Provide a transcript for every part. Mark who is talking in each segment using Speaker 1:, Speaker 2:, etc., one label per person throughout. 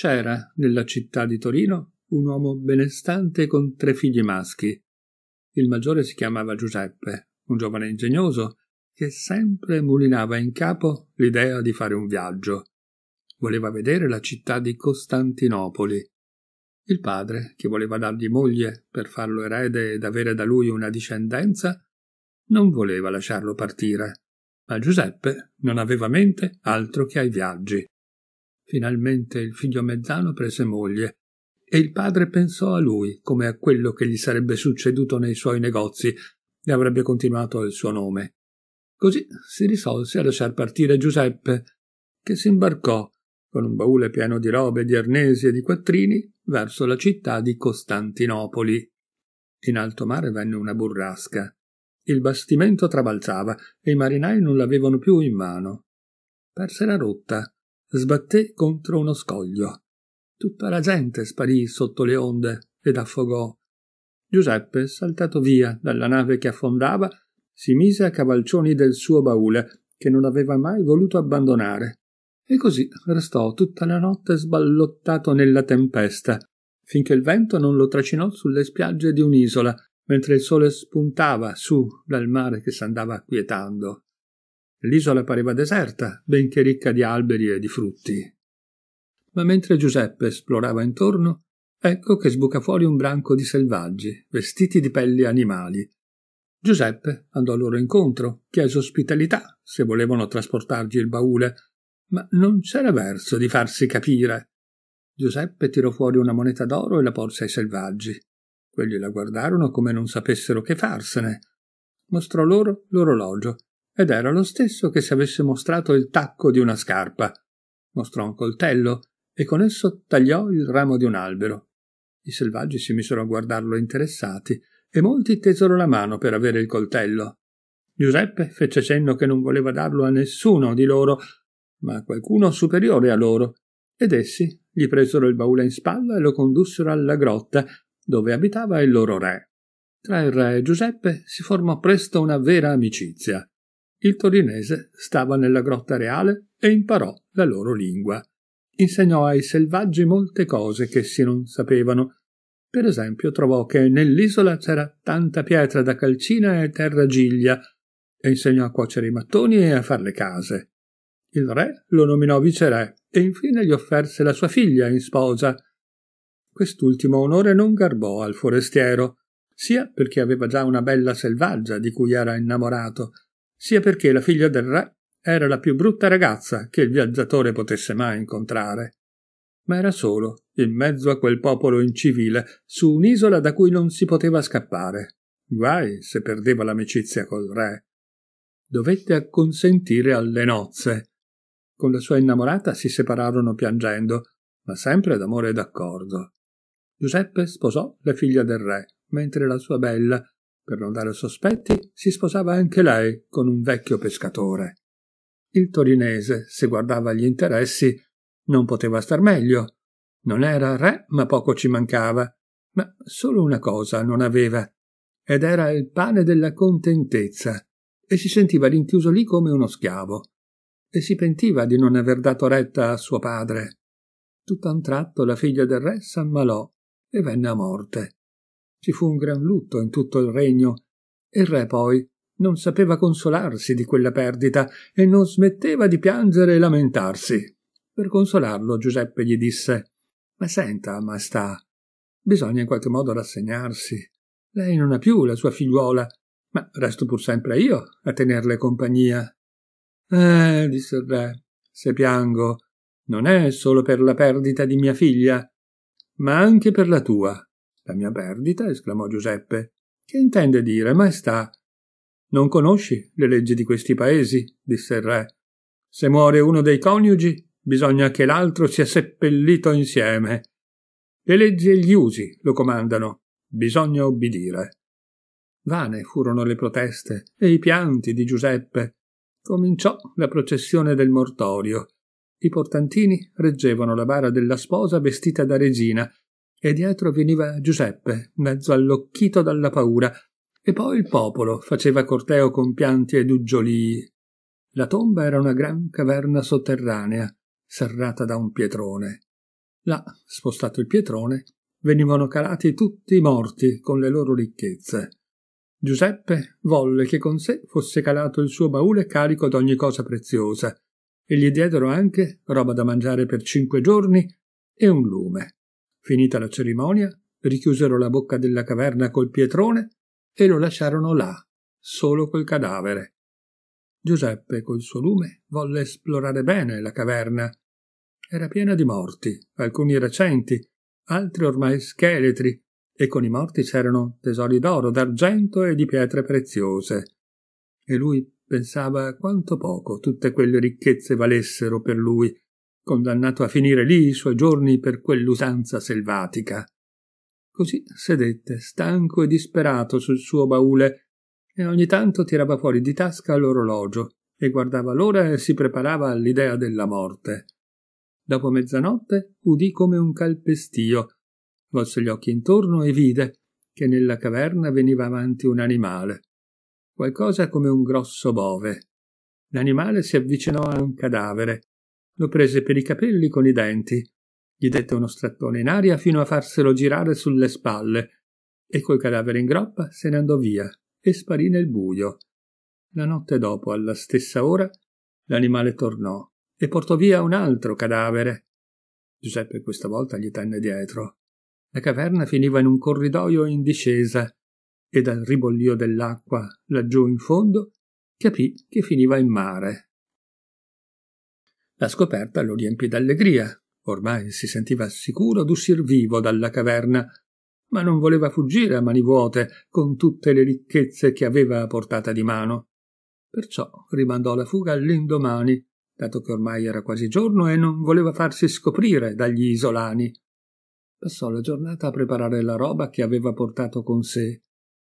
Speaker 1: C'era nella città di Torino un uomo benestante con tre figli maschi. Il maggiore si chiamava Giuseppe, un giovane ingegnoso che sempre mulinava in capo l'idea di fare un viaggio. Voleva vedere la città di Costantinopoli. Il padre, che voleva dargli moglie per farlo erede ed avere da lui una discendenza, non voleva lasciarlo partire, ma Giuseppe non aveva mente altro che ai viaggi. Finalmente il figlio mezzano prese moglie e il padre pensò a lui come a quello che gli sarebbe succeduto nei suoi negozi e avrebbe continuato il suo nome. Così si risolse a lasciar partire Giuseppe, che si imbarcò con un baule pieno di robe, di arnesi e di quattrini verso la città di Costantinopoli. In alto mare venne una burrasca. Il bastimento trabalzava e i marinai non l'avevano più in mano. Perse la rotta sbatté contro uno scoglio. Tutta la gente sparì sotto le onde ed affogò. Giuseppe, saltato via dalla nave che affondava, si mise a cavalcioni del suo baule, che non aveva mai voluto abbandonare. E così restò tutta la notte sballottato nella tempesta, finché il vento non lo trascinò sulle spiagge di un'isola, mentre il sole spuntava su dal mare che s'andava quietando. L'isola pareva deserta, benché ricca di alberi e di frutti. Ma mentre Giuseppe esplorava intorno, ecco che sbuca fuori un branco di selvaggi, vestiti di pelli animali. Giuseppe andò al loro incontro, chiese ospitalità, se volevano trasportargli il baule, ma non c'era verso di farsi capire. Giuseppe tirò fuori una moneta d'oro e la porse ai selvaggi. Quelli la guardarono come non sapessero che farsene. Mostrò loro l'orologio ed era lo stesso che se avesse mostrato il tacco di una scarpa. Mostrò un coltello e con esso tagliò il ramo di un albero. I selvaggi si misero a guardarlo interessati e molti tesero la mano per avere il coltello. Giuseppe fece cenno che non voleva darlo a nessuno di loro, ma a qualcuno superiore a loro, ed essi gli presero il baule in spalla e lo condussero alla grotta dove abitava il loro re. Tra il re e Giuseppe si formò presto una vera amicizia il torinese stava nella grotta reale e imparò la loro lingua. Insegnò ai selvaggi molte cose che essi non sapevano. Per esempio, trovò che nell'isola c'era tanta pietra da calcina e terra giglia e insegnò a cuocere i mattoni e a far le case. Il re lo nominò viceré e infine gli offerse la sua figlia in sposa. Quest'ultimo onore non garbò al forestiero, sia perché aveva già una bella selvaggia di cui era innamorato, sia perché la figlia del re era la più brutta ragazza che il viaggiatore potesse mai incontrare. Ma era solo, in mezzo a quel popolo incivile, su un'isola da cui non si poteva scappare. Guai se perdeva l'amicizia col re. Dovette acconsentire alle nozze. Con la sua innamorata si separarono piangendo, ma sempre d'amore e d'accordo. Giuseppe sposò la figlia del re, mentre la sua bella per non dare sospetti, si sposava anche lei con un vecchio pescatore. Il torinese, se guardava gli interessi, non poteva star meglio. Non era re, ma poco ci mancava. Ma solo una cosa non aveva, ed era il pane della contentezza, e si sentiva rinchiuso lì come uno schiavo. E si pentiva di non aver dato retta a suo padre. Tutto a un tratto la figlia del re s'ammalò e venne a morte. Ci fu un gran lutto in tutto il regno. Il re poi non sapeva consolarsi di quella perdita e non smetteva di piangere e lamentarsi. Per consolarlo Giuseppe gli disse Ma senta, maestà, bisogna in qualche modo rassegnarsi. Lei non ha più la sua figliuola, ma resto pur sempre io a tenerle compagnia. Eh, disse il re, se piango, non è solo per la perdita di mia figlia, ma anche per la tua. La mia perdita? esclamò Giuseppe. Che intende dire, maestà? Non conosci le leggi di questi paesi? disse il re. Se muore uno dei coniugi, bisogna che l'altro sia seppellito insieme. Le leggi e gli usi lo comandano. Bisogna obbedire. Vane furono le proteste e i pianti di Giuseppe. Cominciò la processione del mortorio. I portantini reggevano la bara della sposa vestita da regina e dietro veniva Giuseppe, mezzo allocchito dalla paura, e poi il popolo faceva corteo con pianti ed uggiolii. La tomba era una gran caverna sotterranea, serrata da un pietrone. Là, spostato il pietrone, venivano calati tutti i morti con le loro ricchezze. Giuseppe volle che con sé fosse calato il suo baule carico d'ogni cosa preziosa, e gli diedero anche roba da mangiare per cinque giorni e un lume. Finita la cerimonia, richiusero la bocca della caverna col pietrone e lo lasciarono là, solo col cadavere. Giuseppe, col suo lume, volle esplorare bene la caverna. Era piena di morti, alcuni recenti, altri ormai scheletri, e con i morti c'erano tesori d'oro, d'argento e di pietre preziose. E lui pensava quanto poco tutte quelle ricchezze valessero per lui, condannato a finire lì i suoi giorni per quell'usanza selvatica. Così sedette, stanco e disperato, sul suo baule, e ogni tanto tirava fuori di tasca l'orologio e guardava l'ora e si preparava all'idea della morte. Dopo mezzanotte udì come un calpestio, volse gli occhi intorno e vide che nella caverna veniva avanti un animale, qualcosa come un grosso bove. L'animale si avvicinò a un cadavere lo prese per i capelli con i denti, gli dette uno strattone in aria fino a farselo girare sulle spalle e col cadavere in groppa se ne andò via e sparì nel buio. La notte dopo, alla stessa ora, l'animale tornò e portò via un altro cadavere. Giuseppe questa volta gli tenne dietro. La caverna finiva in un corridoio in discesa e dal ribollio dell'acqua laggiù in fondo capì che finiva in mare. La scoperta lo riempì d'allegria. Ormai si sentiva sicuro d'uscir vivo dalla caverna, ma non voleva fuggire a mani vuote con tutte le ricchezze che aveva a portata di mano. Perciò rimandò la fuga all'indomani, dato che ormai era quasi giorno e non voleva farsi scoprire dagli isolani. Passò la giornata a preparare la roba che aveva portato con sé,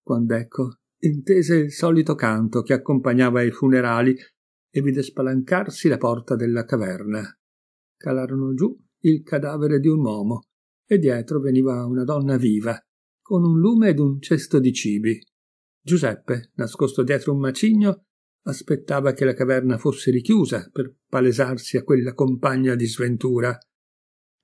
Speaker 1: quando ecco intese il solito canto che accompagnava i funerali e vide spalancarsi la porta della caverna. Calarono giù il cadavere di un uomo e dietro veniva una donna viva, con un lume ed un cesto di cibi. Giuseppe, nascosto dietro un macigno, aspettava che la caverna fosse richiusa per palesarsi a quella compagna di sventura.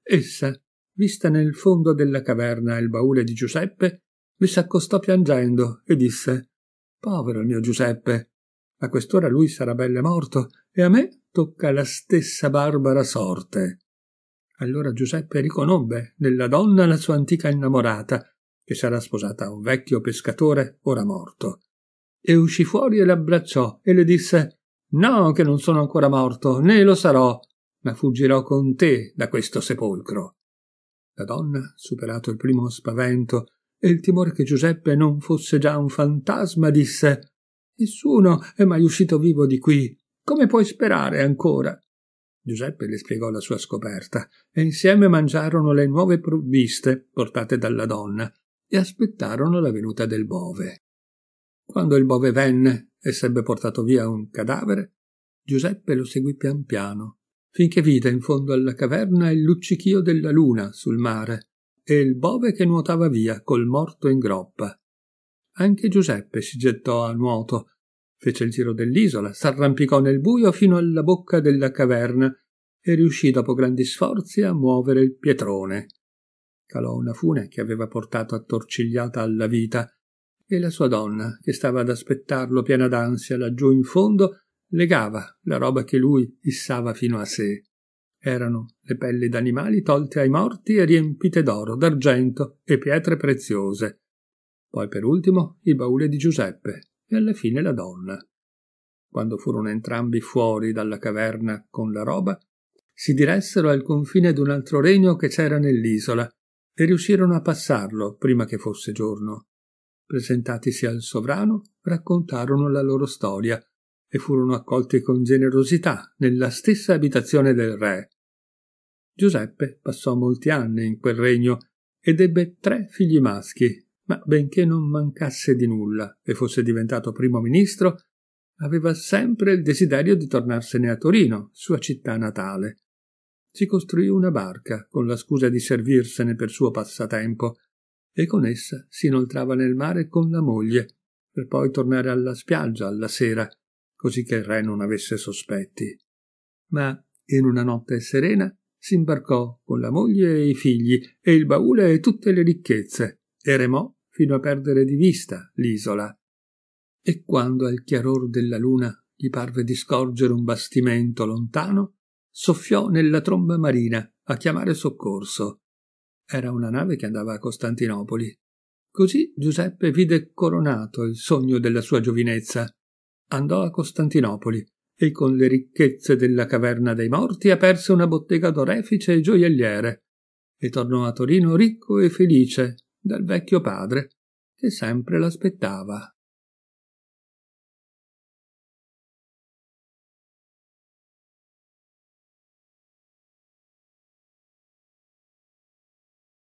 Speaker 1: Essa, vista nel fondo della caverna il baule di Giuseppe, vi s'accostò piangendo e disse Povero mio Giuseppe, a quest'ora lui sarà belle morto e a me tocca la stessa barbara sorte. Allora Giuseppe riconobbe nella donna la sua antica innamorata, che sarà sposata a un vecchio pescatore ora morto. E uscì fuori e l'abbracciò e le disse No, che non sono ancora morto, né lo sarò, ma fuggirò con te da questo sepolcro. La donna, superato il primo spavento e il timore che Giuseppe non fosse già un fantasma, disse Nessuno è mai uscito vivo di qui. Come puoi sperare ancora? Giuseppe le spiegò la sua scoperta e insieme mangiarono le nuove provviste portate dalla donna e aspettarono la venuta del bove. Quando il bove venne e s'ebbe portato via un cadavere, Giuseppe lo seguì pian piano, finché vide in fondo alla caverna il luccichio della luna sul mare e il bove che nuotava via col morto in groppa. Anche Giuseppe si gettò a nuoto, fece il giro dell'isola, s'arrampicò nel buio fino alla bocca della caverna e riuscì dopo grandi sforzi a muovere il pietrone. Calò una fune che aveva portato attorcigliata alla vita e la sua donna, che stava ad aspettarlo piena d'ansia laggiù in fondo, legava la roba che lui issava fino a sé. Erano le pelli d'animali tolte ai morti e riempite d'oro, d'argento e pietre preziose poi per ultimo il baule di Giuseppe e alla fine la donna. Quando furono entrambi fuori dalla caverna con la roba, si diressero al confine d'un altro regno che c'era nell'isola e riuscirono a passarlo prima che fosse giorno. Presentatisi al sovrano, raccontarono la loro storia e furono accolti con generosità nella stessa abitazione del re. Giuseppe passò molti anni in quel regno ed ebbe tre figli maschi ma benché non mancasse di nulla e fosse diventato primo ministro, aveva sempre il desiderio di tornarsene a Torino, sua città natale. Si costruì una barca con la scusa di servirsene per suo passatempo e con essa si inoltrava nel mare con la moglie, per poi tornare alla spiaggia alla sera, così che il re non avesse sospetti. Ma in una notte serena si imbarcò con la moglie e i figli e il baule e tutte le ricchezze e remò fino a perdere di vista l'isola. E quando al chiaror della luna gli parve di scorgere un bastimento lontano, soffiò nella tromba marina a chiamare soccorso. Era una nave che andava a Costantinopoli. Così Giuseppe vide coronato il sogno della sua giovinezza. Andò a Costantinopoli e con le ricchezze della caverna dei morti aperse una bottega d'orefice e gioielliere e tornò a Torino ricco e felice dal vecchio padre che sempre l'aspettava